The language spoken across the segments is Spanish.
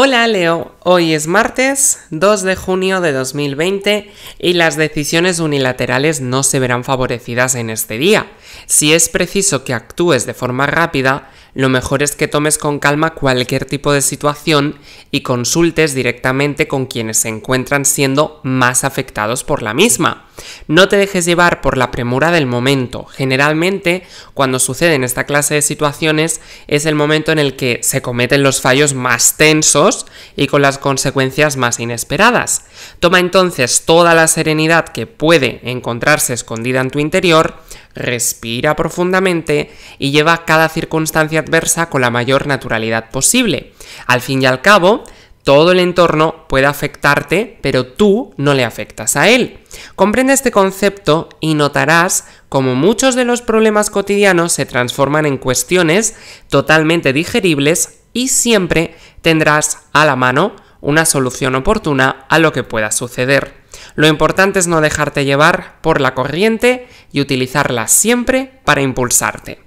Hola Leo, hoy es martes 2 de junio de 2020 y las decisiones unilaterales no se verán favorecidas en este día. Si es preciso que actúes de forma rápida, lo mejor es que tomes con calma cualquier tipo de situación y consultes directamente con quienes se encuentran siendo más afectados por la misma. No te dejes llevar por la premura del momento. Generalmente, cuando sucede en esta clase de situaciones, es el momento en el que se cometen los fallos más tensos y con las consecuencias más inesperadas. Toma entonces toda la serenidad que puede encontrarse escondida en tu interior, respira profundamente y lleva cada circunstancia adversa con la mayor naturalidad posible. Al fin y al cabo, todo el entorno puede afectarte, pero tú no le afectas a él. Comprende este concepto y notarás cómo muchos de los problemas cotidianos se transforman en cuestiones totalmente digeribles y siempre tendrás a la mano una solución oportuna a lo que pueda suceder. Lo importante es no dejarte llevar por la corriente y utilizarla siempre para impulsarte.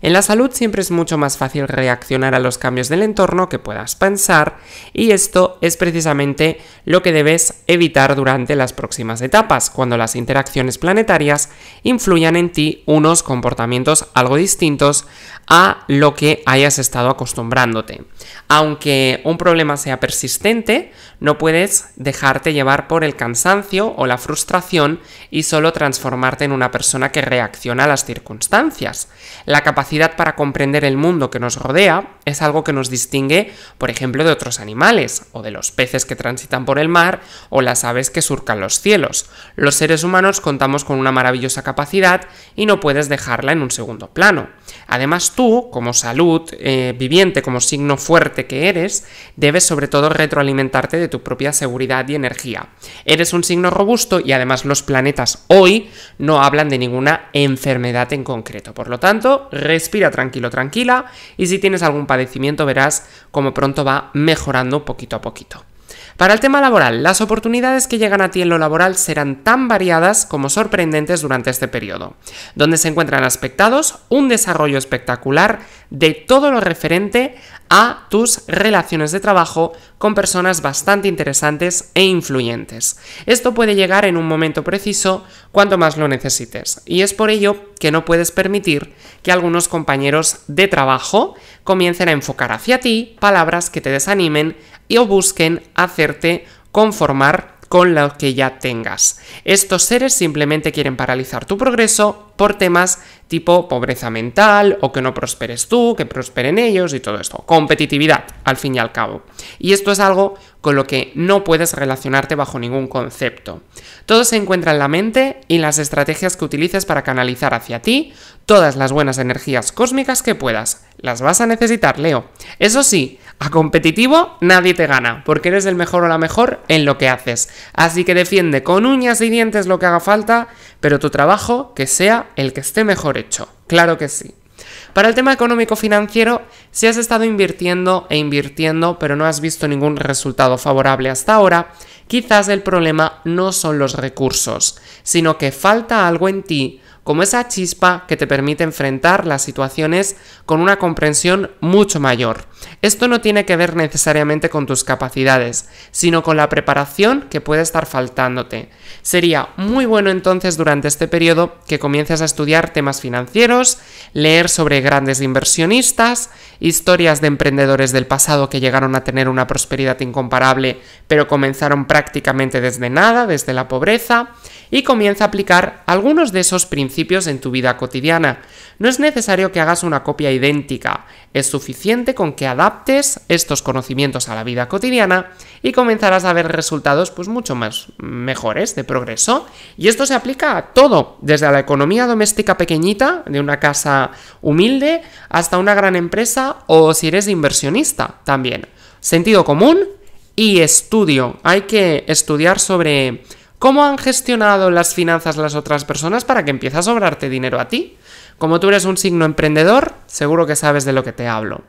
En la salud siempre es mucho más fácil reaccionar a los cambios del entorno que puedas pensar y esto es precisamente lo que debes evitar durante las próximas etapas, cuando las interacciones planetarias influyan en ti unos comportamientos algo distintos a lo que hayas estado acostumbrándote. Aunque un problema sea persistente, no puedes dejarte llevar por el cansancio o la frustración y solo transformarte en una persona que reacciona a las circunstancias. La capacidad capacidad para comprender el mundo que nos rodea es algo que nos distingue, por ejemplo, de otros animales, o de los peces que transitan por el mar, o las aves que surcan los cielos. Los seres humanos contamos con una maravillosa capacidad y no puedes dejarla en un segundo plano. Además, tú, como salud eh, viviente, como signo fuerte que eres, debes sobre todo retroalimentarte de tu propia seguridad y energía. Eres un signo robusto y además los planetas hoy no hablan de ninguna enfermedad en concreto. Por lo tanto, respira tranquilo, tranquila, y si tienes algún padecimiento verás cómo pronto va mejorando poquito a poquito. Para el tema laboral, las oportunidades que llegan a ti en lo laboral serán tan variadas como sorprendentes durante este periodo, donde se encuentran aspectados un desarrollo espectacular de todo lo referente a tus relaciones de trabajo con personas bastante interesantes e influyentes. Esto puede llegar en un momento preciso cuando más lo necesites y es por ello que no puedes permitir que algunos compañeros de trabajo comiencen a enfocar hacia ti palabras que te desanimen y o busquen hacerte conformar con lo que ya tengas. Estos seres simplemente quieren paralizar tu progreso por temas tipo pobreza mental o que no prosperes tú, que prosperen ellos y todo esto. Competitividad, al fin y al cabo. Y esto es algo con lo que no puedes relacionarte bajo ningún concepto. Todo se encuentra en la mente y las estrategias que utilices para canalizar hacia ti todas las buenas energías cósmicas que puedas. Las vas a necesitar, Leo. Eso sí, a competitivo nadie te gana, porque eres el mejor o la mejor en lo que haces. Así que defiende con uñas y dientes lo que haga falta, pero tu trabajo que sea el que esté mejor hecho. Claro que sí. Para el tema económico-financiero, si has estado invirtiendo e invirtiendo, pero no has visto ningún resultado favorable hasta ahora, quizás el problema no son los recursos, sino que falta algo en ti, como esa chispa que te permite enfrentar las situaciones con una comprensión mucho mayor. Esto no tiene que ver necesariamente con tus capacidades, sino con la preparación que puede estar faltándote. Sería muy bueno entonces durante este periodo que comiences a estudiar temas financieros, leer sobre grandes inversionistas, historias de emprendedores del pasado que llegaron a tener una prosperidad incomparable pero comenzaron prácticamente desde nada, desde la pobreza, y comienza a aplicar algunos de esos principios en tu vida cotidiana. No es necesario que hagas una copia idéntica, es suficiente con que adaptes estos conocimientos a la vida cotidiana y comenzarás a ver resultados pues mucho más mejores de progreso. Y esto se aplica a todo, desde la economía doméstica pequeñita de una casa humilde hasta una gran empresa o si eres inversionista también. Sentido común y estudio. Hay que estudiar sobre cómo han gestionado las finanzas las otras personas para que empiece a sobrarte dinero a ti. Como tú eres un signo emprendedor, seguro que sabes de lo que te hablo.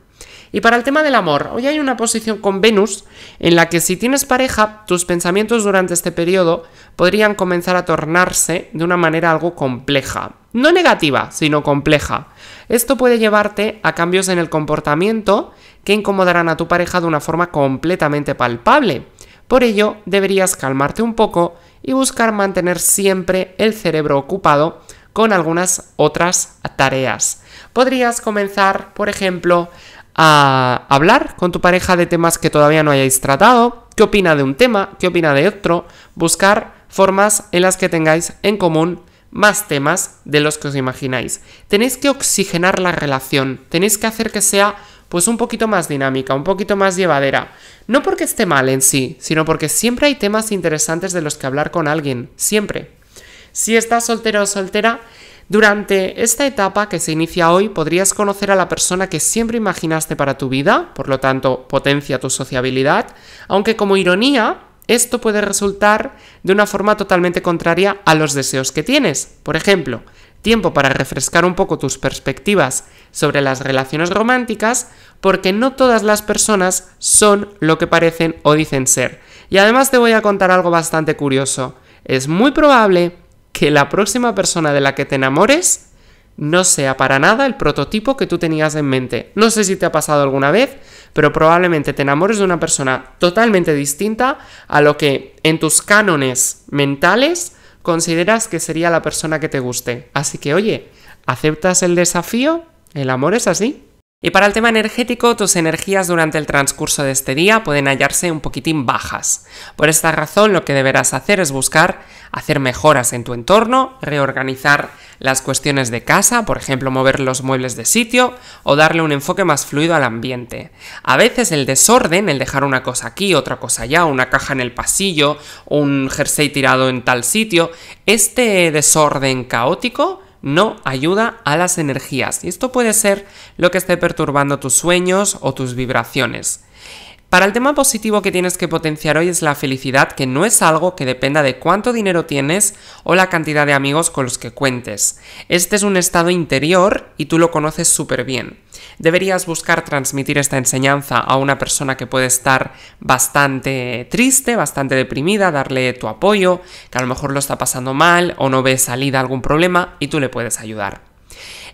Y para el tema del amor, hoy hay una posición con Venus en la que si tienes pareja, tus pensamientos durante este periodo podrían comenzar a tornarse de una manera algo compleja. No negativa, sino compleja. Esto puede llevarte a cambios en el comportamiento que incomodarán a tu pareja de una forma completamente palpable. Por ello, deberías calmarte un poco y buscar mantener siempre el cerebro ocupado con algunas otras tareas. Podrías comenzar, por ejemplo, a hablar con tu pareja de temas que todavía no hayáis tratado, qué opina de un tema, qué opina de otro, buscar formas en las que tengáis en común más temas de los que os imagináis. Tenéis que oxigenar la relación, tenéis que hacer que sea pues un poquito más dinámica, un poquito más llevadera. No porque esté mal en sí, sino porque siempre hay temas interesantes de los que hablar con alguien, siempre. Si estás soltero o soltera, durante esta etapa que se inicia hoy podrías conocer a la persona que siempre imaginaste para tu vida, por lo tanto potencia tu sociabilidad, aunque como ironía, esto puede resultar de una forma totalmente contraria a los deseos que tienes. Por ejemplo, tiempo para refrescar un poco tus perspectivas sobre las relaciones románticas, porque no todas las personas son lo que parecen o dicen ser. Y además te voy a contar algo bastante curioso. Es muy probable que la próxima persona de la que te enamores no sea para nada el prototipo que tú tenías en mente. No sé si te ha pasado alguna vez, pero probablemente te enamores de una persona totalmente distinta a lo que en tus cánones mentales consideras que sería la persona que te guste. Así que oye, ¿aceptas el desafío? El amor es así. Y para el tema energético, tus energías durante el transcurso de este día pueden hallarse un poquitín bajas. Por esta razón, lo que deberás hacer es buscar hacer mejoras en tu entorno, reorganizar las cuestiones de casa, por ejemplo, mover los muebles de sitio o darle un enfoque más fluido al ambiente. A veces el desorden, el dejar una cosa aquí, otra cosa allá, una caja en el pasillo, un jersey tirado en tal sitio, este desorden caótico no ayuda a las energías y esto puede ser lo que esté perturbando tus sueños o tus vibraciones. Para el tema positivo que tienes que potenciar hoy es la felicidad, que no es algo que dependa de cuánto dinero tienes o la cantidad de amigos con los que cuentes. Este es un estado interior y tú lo conoces súper bien. Deberías buscar transmitir esta enseñanza a una persona que puede estar bastante triste, bastante deprimida, darle tu apoyo, que a lo mejor lo está pasando mal o no ve salida a algún problema y tú le puedes ayudar.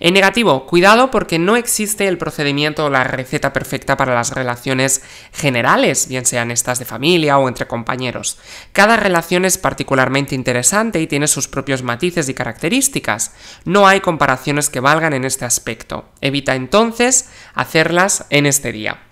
En negativo, cuidado porque no existe el procedimiento o la receta perfecta para las relaciones generales, bien sean estas de familia o entre compañeros. Cada relación es particularmente interesante y tiene sus propios matices y características. No hay comparaciones que valgan en este aspecto. Evita entonces hacerlas en este día.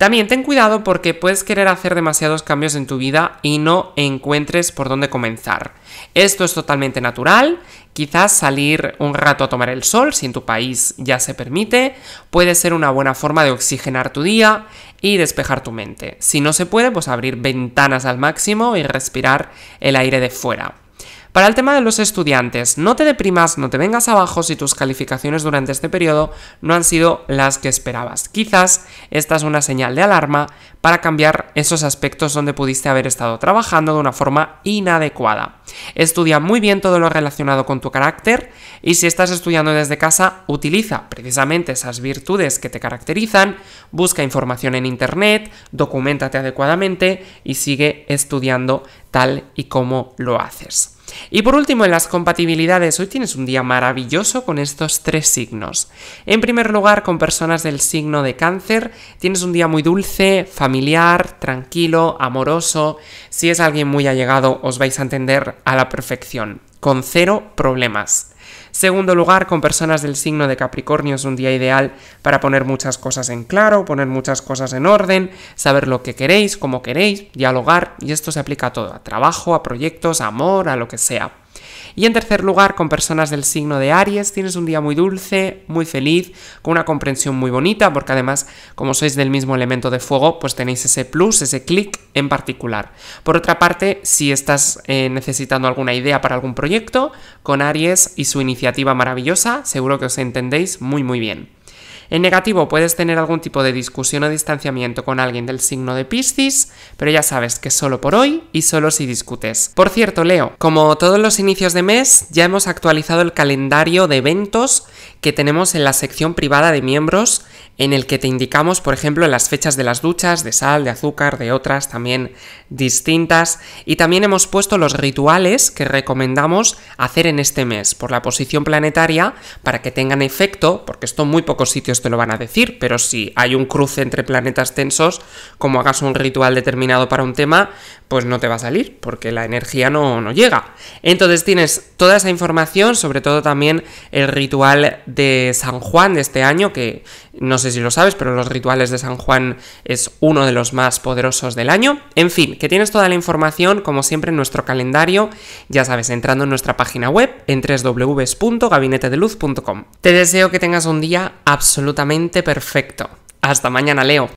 También ten cuidado porque puedes querer hacer demasiados cambios en tu vida y no encuentres por dónde comenzar. Esto es totalmente natural, quizás salir un rato a tomar el sol, si en tu país ya se permite, puede ser una buena forma de oxigenar tu día y despejar tu mente. Si no se puede, pues abrir ventanas al máximo y respirar el aire de fuera. Para el tema de los estudiantes, no te deprimas, no te vengas abajo si tus calificaciones durante este periodo no han sido las que esperabas. Quizás esta es una señal de alarma para cambiar esos aspectos donde pudiste haber estado trabajando de una forma inadecuada. Estudia muy bien todo lo relacionado con tu carácter y si estás estudiando desde casa, utiliza precisamente esas virtudes que te caracterizan, busca información en internet, documentate adecuadamente y sigue estudiando tal y como lo haces. Y por último, en las compatibilidades, hoy tienes un día maravilloso con estos tres signos. En primer lugar, con personas del signo de cáncer, tienes un día muy dulce, familiar, tranquilo, amoroso. Si es alguien muy allegado, os vais a entender a la perfección con cero problemas. Segundo lugar, con personas del signo de Capricornio es un día ideal para poner muchas cosas en claro, poner muchas cosas en orden, saber lo que queréis, cómo queréis, dialogar, y esto se aplica a todo, a trabajo, a proyectos, a amor, a lo que sea. Y en tercer lugar, con personas del signo de Aries, tienes un día muy dulce, muy feliz, con una comprensión muy bonita, porque además, como sois del mismo elemento de fuego, pues tenéis ese plus, ese clic en particular. Por otra parte, si estás eh, necesitando alguna idea para algún proyecto, con Aries y su iniciativa maravillosa, seguro que os entendéis muy muy bien. En negativo puedes tener algún tipo de discusión o distanciamiento con alguien del signo de Piscis, pero ya sabes que solo por hoy y solo si discutes. Por cierto, Leo, como todos los inicios de mes, ya hemos actualizado el calendario de eventos que tenemos en la sección privada de miembros en el que te indicamos, por ejemplo, las fechas de las duchas, de sal, de azúcar, de otras también distintas. Y también hemos puesto los rituales que recomendamos hacer en este mes por la posición planetaria para que tengan efecto, porque esto muy pocos sitios te lo van a decir, pero si hay un cruce entre planetas tensos, como hagas un ritual determinado para un tema, pues no te va a salir, porque la energía no, no llega. Entonces tienes toda esa información, sobre todo también el ritual de San Juan de este año, que no sé si lo sabes, pero los rituales de San Juan es uno de los más poderosos del año. En fin, que tienes toda la información, como siempre, en nuestro calendario, ya sabes, entrando en nuestra página web en www.gabinetedeluz.com. Te deseo que tengas un día absolutamente perfecto. Hasta mañana, Leo.